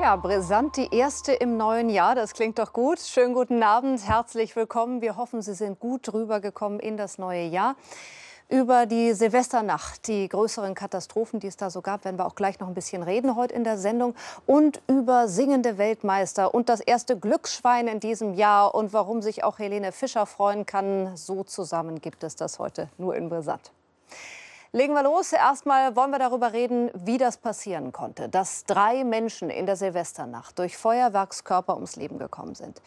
Ja, brisant die erste im neuen Jahr. Das klingt doch gut. Schönen guten Abend, herzlich willkommen. Wir hoffen, Sie sind gut rübergekommen in das neue Jahr. Über die Silvesternacht, die größeren Katastrophen, die es da so gab, werden wir auch gleich noch ein bisschen reden heute in der Sendung. Und über singende Weltmeister und das erste Glücksschwein in diesem Jahr und warum sich auch Helene Fischer freuen kann. So zusammen gibt es das heute nur in Brisant. Legen wir los. Erstmal wollen wir darüber reden, wie das passieren konnte, dass drei Menschen in der Silvesternacht durch Feuerwerkskörper ums Leben gekommen sind.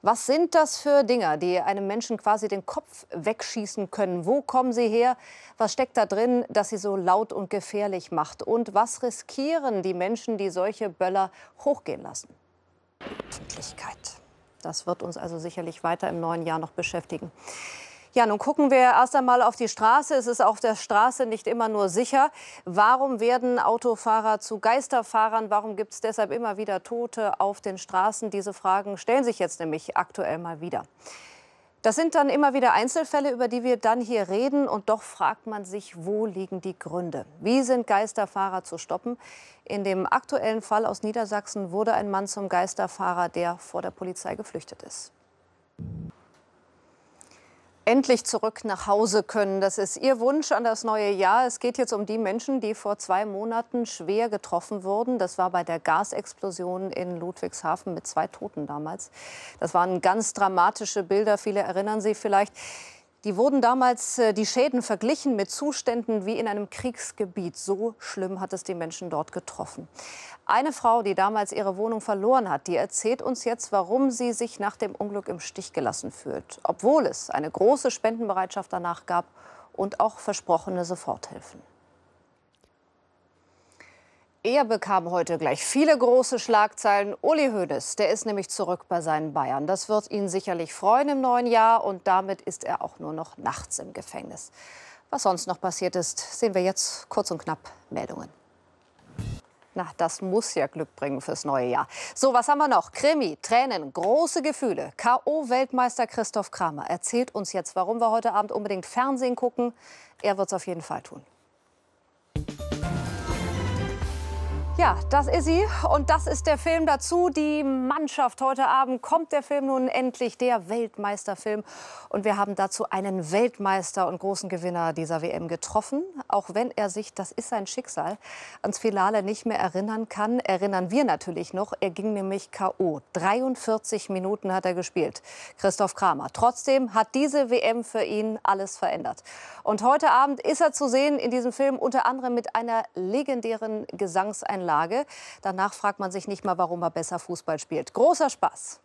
Was sind das für Dinger, die einem Menschen quasi den Kopf wegschießen können? Wo kommen sie her? Was steckt da drin, dass sie so laut und gefährlich macht? Und was riskieren die Menschen, die solche Böller hochgehen lassen? Öffentlichkeit. Das wird uns also sicherlich weiter im neuen Jahr noch beschäftigen. Ja, nun gucken wir erst einmal auf die Straße. Es ist auf der Straße nicht immer nur sicher. Warum werden Autofahrer zu Geisterfahrern? Warum gibt es deshalb immer wieder Tote auf den Straßen? Diese Fragen stellen sich jetzt nämlich aktuell mal wieder. Das sind dann immer wieder Einzelfälle, über die wir dann hier reden. Und doch fragt man sich, wo liegen die Gründe? Wie sind Geisterfahrer zu stoppen? In dem aktuellen Fall aus Niedersachsen wurde ein Mann zum Geisterfahrer, der vor der Polizei geflüchtet ist endlich zurück nach Hause können. Das ist Ihr Wunsch an das neue Jahr. Es geht jetzt um die Menschen, die vor zwei Monaten schwer getroffen wurden. Das war bei der Gasexplosion in Ludwigshafen mit zwei Toten damals. Das waren ganz dramatische Bilder. Viele erinnern sich vielleicht. Die wurden damals äh, die Schäden verglichen mit Zuständen wie in einem Kriegsgebiet. So schlimm hat es die Menschen dort getroffen. Eine Frau, die damals ihre Wohnung verloren hat, die erzählt uns jetzt, warum sie sich nach dem Unglück im Stich gelassen fühlt, obwohl es eine große Spendenbereitschaft danach gab und auch versprochene Soforthilfen. Er bekam heute gleich viele große Schlagzeilen. Uli Hoeneß, der ist nämlich zurück bei seinen Bayern. Das wird ihn sicherlich freuen im neuen Jahr. Und damit ist er auch nur noch nachts im Gefängnis. Was sonst noch passiert ist, sehen wir jetzt kurz und knapp Meldungen. Na, das muss ja Glück bringen fürs neue Jahr. So, was haben wir noch? Krimi, Tränen, große Gefühle. K.O.-Weltmeister Christoph Kramer erzählt uns jetzt, warum wir heute Abend unbedingt Fernsehen gucken. Er wird es auf jeden Fall tun. Ja, das ist sie und das ist der Film dazu. Die Mannschaft. Heute Abend kommt der Film nun endlich, der Weltmeisterfilm. Und wir haben dazu einen Weltmeister und großen Gewinner dieser WM getroffen. Auch wenn er sich, das ist sein Schicksal, ans Finale nicht mehr erinnern kann, erinnern wir natürlich noch. Er ging nämlich K.O. 43 Minuten hat er gespielt. Christoph Kramer. Trotzdem hat diese WM für ihn alles verändert. Und heute Abend ist er zu sehen in diesem Film unter anderem mit einer legendären Gesangseinlage Niederlage. Danach fragt man sich nicht mal, warum er besser Fußball spielt. Großer Spaß.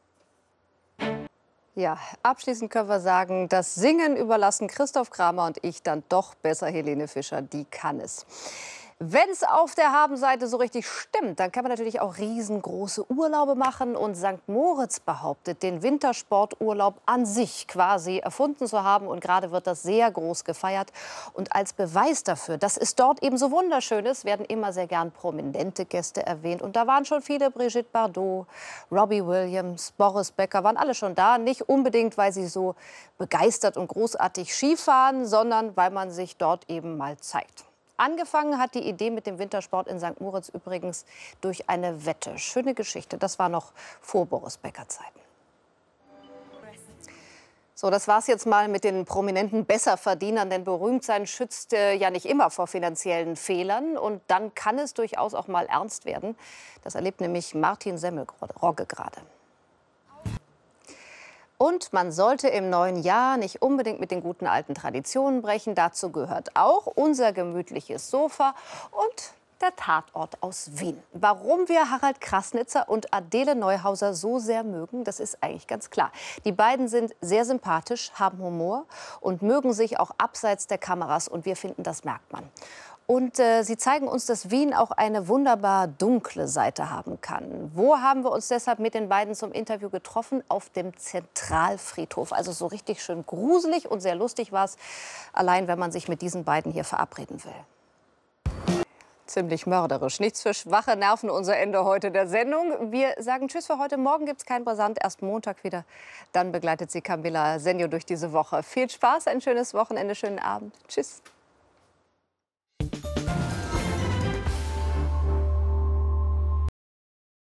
Ja, abschließend können wir sagen, das Singen überlassen Christoph Kramer und ich dann doch besser Helene Fischer, die kann es. Wenn es auf der Habenseite so richtig stimmt, dann kann man natürlich auch riesengroße Urlaube machen. Und St. Moritz behauptet, den Wintersporturlaub an sich quasi erfunden zu haben. Und gerade wird das sehr groß gefeiert. Und als Beweis dafür, dass es dort eben so wunderschön ist, werden immer sehr gern prominente Gäste erwähnt. Und da waren schon viele, Brigitte Bardot, Robbie Williams, Boris Becker, waren alle schon da. Nicht unbedingt, weil sie so begeistert und großartig Skifahren, sondern weil man sich dort eben mal zeigt. Angefangen hat die Idee mit dem Wintersport in St. Moritz übrigens durch eine Wette. Schöne Geschichte. Das war noch vor Boris Becker Zeiten. So, das war's jetzt mal mit den prominenten Besserverdienern, denn berühmt sein schützt äh, ja nicht immer vor finanziellen Fehlern und dann kann es durchaus auch mal ernst werden. Das erlebt nämlich Martin Semmelrogge gerade. Und man sollte im neuen Jahr nicht unbedingt mit den guten alten Traditionen brechen. Dazu gehört auch unser gemütliches Sofa und der Tatort aus Wien. Warum wir Harald Krasnitzer und Adele Neuhauser so sehr mögen, das ist eigentlich ganz klar. Die beiden sind sehr sympathisch, haben Humor und mögen sich auch abseits der Kameras und wir finden, das merkt man. Und äh, sie zeigen uns, dass Wien auch eine wunderbar dunkle Seite haben kann. Wo haben wir uns deshalb mit den beiden zum Interview getroffen? Auf dem Zentralfriedhof. Also so richtig schön gruselig und sehr lustig war es, allein wenn man sich mit diesen beiden hier verabreden will. Ziemlich mörderisch. Nichts für schwache Nerven, unser Ende heute der Sendung. Wir sagen Tschüss für heute. Morgen gibt es keinen Brisant, erst Montag wieder. Dann begleitet sie Camilla Senio durch diese Woche. Viel Spaß, ein schönes Wochenende, schönen Abend. Tschüss.